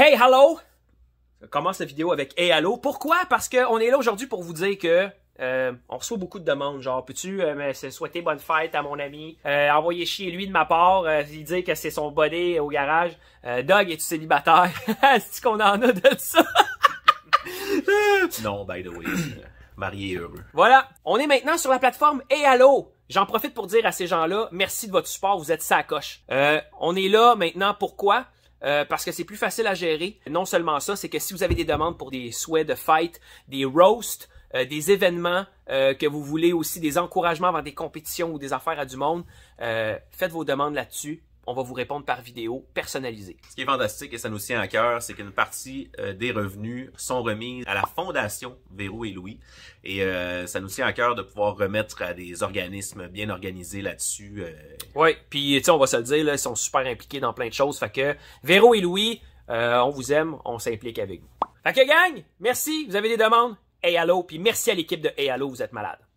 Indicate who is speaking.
Speaker 1: Hey, hello! Je commence la vidéo avec Hey, hello. Pourquoi? Parce qu'on est là aujourd'hui pour vous dire que euh, on reçoit beaucoup de demandes, genre peux-tu euh, me souhaiter bonne fête à mon ami, euh, envoyer chier lui de ma part, euh, lui dire que c'est son bonnet au garage, Doug es-tu célibataire C'est qu'on en a de ça
Speaker 2: Non, by the way, marié heureux.
Speaker 1: Voilà, on est maintenant sur la plateforme hey, hello J'en profite pour dire à ces gens-là merci de votre support, vous êtes sacoche. on est là maintenant pourquoi euh, parce que c'est plus facile à gérer. Non seulement ça, c'est que si vous avez des demandes pour des souhaits de fight, des roasts, euh, des événements euh, que vous voulez aussi, des encouragements avant des compétitions ou des affaires à du monde, faites vos demandes là-dessus on va vous répondre par vidéo
Speaker 3: personnalisée. Ce qui est fantastique et ça nous tient à cœur, c'est qu'une partie euh, des revenus sont remises à la Fondation Véro et Louis. Et euh, ça nous tient à cœur de pouvoir remettre à des organismes bien organisés là-dessus. Euh. Oui, puis on va se le dire, là, ils sont super impliqués dans plein de choses. Fait que Véro et Louis, on
Speaker 1: vous aime, on s'implique avec vous. Fait que gang, merci, vous avez des demandes? Hey Allo, puis merci à l'équipe de Hey Allo, vous êtes malade.